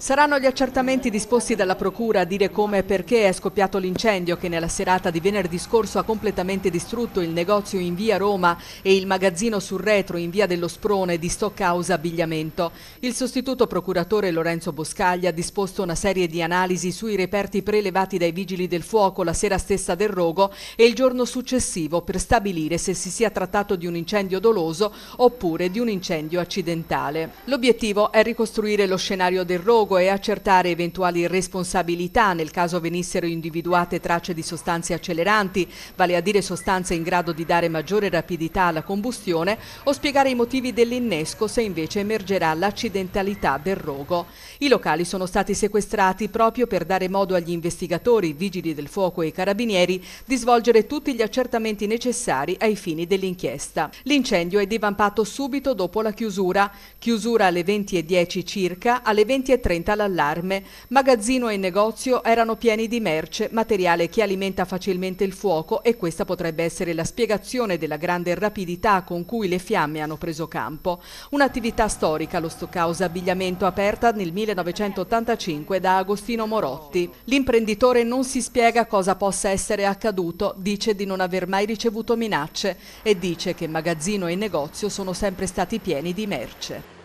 Saranno gli accertamenti disposti dalla Procura a dire come e perché è scoppiato l'incendio che nella serata di venerdì scorso ha completamente distrutto il negozio in via Roma e il magazzino sul retro in via dello Sprone di Stoccausa Abbigliamento. Il sostituto procuratore Lorenzo Boscaglia ha disposto una serie di analisi sui reperti prelevati dai vigili del fuoco la sera stessa del rogo e il giorno successivo per stabilire se si sia trattato di un incendio doloso oppure di un incendio accidentale. L'obiettivo è ricostruire lo scenario del rogo sopralluogo e accertare eventuali responsabilità nel caso venissero individuate tracce di sostanze acceleranti, vale a dire sostanze in grado di dare maggiore rapidità alla combustione, o spiegare i motivi dell'innesco se invece emergerà l'accidentalità del rogo. I locali sono stati sequestrati proprio per dare modo agli investigatori, vigili del fuoco e carabinieri di svolgere tutti gli accertamenti necessari ai fini dell'inchiesta. L'incendio è divampato subito dopo la chiusura, chiusura alle 20.10 circa, alle 20.30 scatta l'allarme, magazzino e negozio erano pieni di merce, materiale che alimenta facilmente il fuoco e questa potrebbe essere la spiegazione della grande rapidità con cui le fiamme hanno preso campo. Un'attività storica, lo Stoccausa Abbigliamento, aperta nel 1985 da Agostino Morotti. L'imprenditore non si spiega cosa possa essere accaduto, dice di non aver mai ricevuto minacce e dice che magazzino e negozio sono sempre stati pieni di merce.